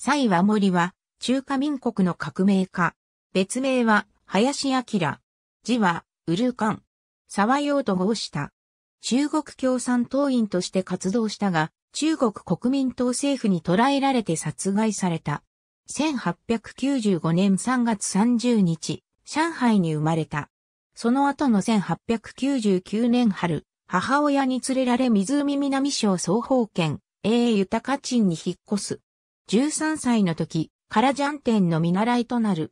蔡和森は、中華民国の革命家。別名は、林明。字は、ウルカン。沢用と号した。中国共産党員として活動したが、中国国民党政府に捕らえられて殺害された。1895年3月30日、上海に生まれた。その後の1899年春、母親に連れられ湖南省総方県、英豊か鎮に引っ越す。13歳の時、カラジャン店の見習いとなる。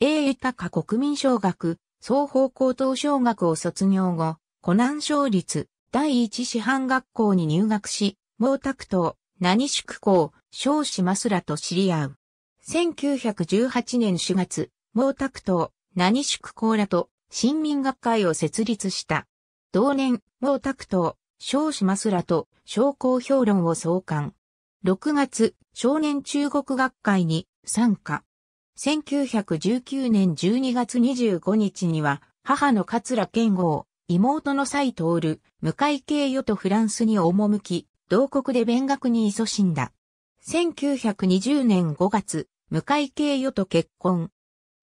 英豊国民小学、双方高等小学を卒業後、湖南省立第一師範学校に入学し、毛沢東、何宿校、小島すらと知り合う。1918年4月、毛沢東、何宿校らと新民学会を設立した。同年、毛沢東、小島すらと商工評論を創刊。6月、少年中国学会に参加。1919年12月25日には、母の桂健吾妹の斎徹、向井慶与とフランスに赴き、同国で勉学に勤しんだ。1920年5月、向井慶与と結婚。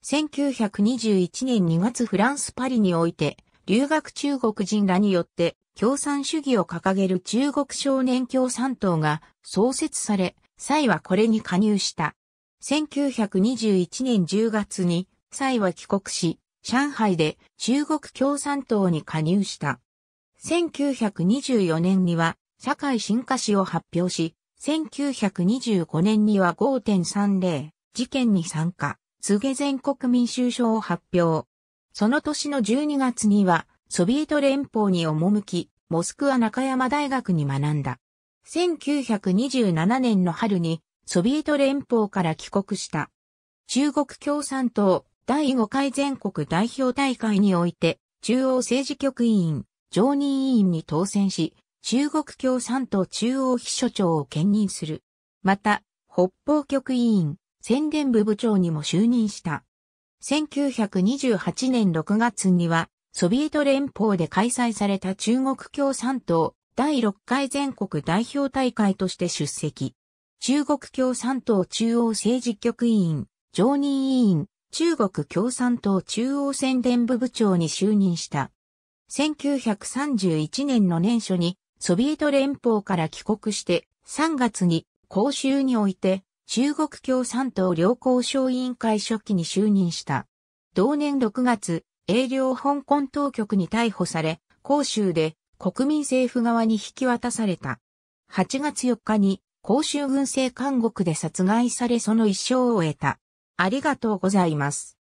1921年2月フランスパリにおいて、留学中国人らによって共産主義を掲げる中国少年共産党が創設され、蔡はこれに加入した。1921年10月に蔡は帰国し、上海で中国共産党に加入した。1924年には社会進化史を発表し、1925年には5.30事件に参加、告全国民衆賞を発表。その年の12月にはソビエト連邦に赴き、モスクワ中山大学に学んだ。1927年の春にソビエト連邦から帰国した。中国共産党第5回全国代表大会において中央政治局委員、常任委員に当選し、中国共産党中央秘書長を兼任する。また、北方局委員、宣伝部部長にも就任した。1928年6月には、ソビエト連邦で開催された中国共産党第6回全国代表大会として出席。中国共産党中央政治局委員、常任委員、中国共産党中央宣伝部部長に就任した。1931年の年初にソビエト連邦から帰国して3月に公衆において中国共産党両交渉委員会初期に就任した。同年6月、英領香港当局に逮捕され、公衆で国民政府側に引き渡された。8月4日に公衆軍政監獄で殺害されその一生を終えた。ありがとうございます。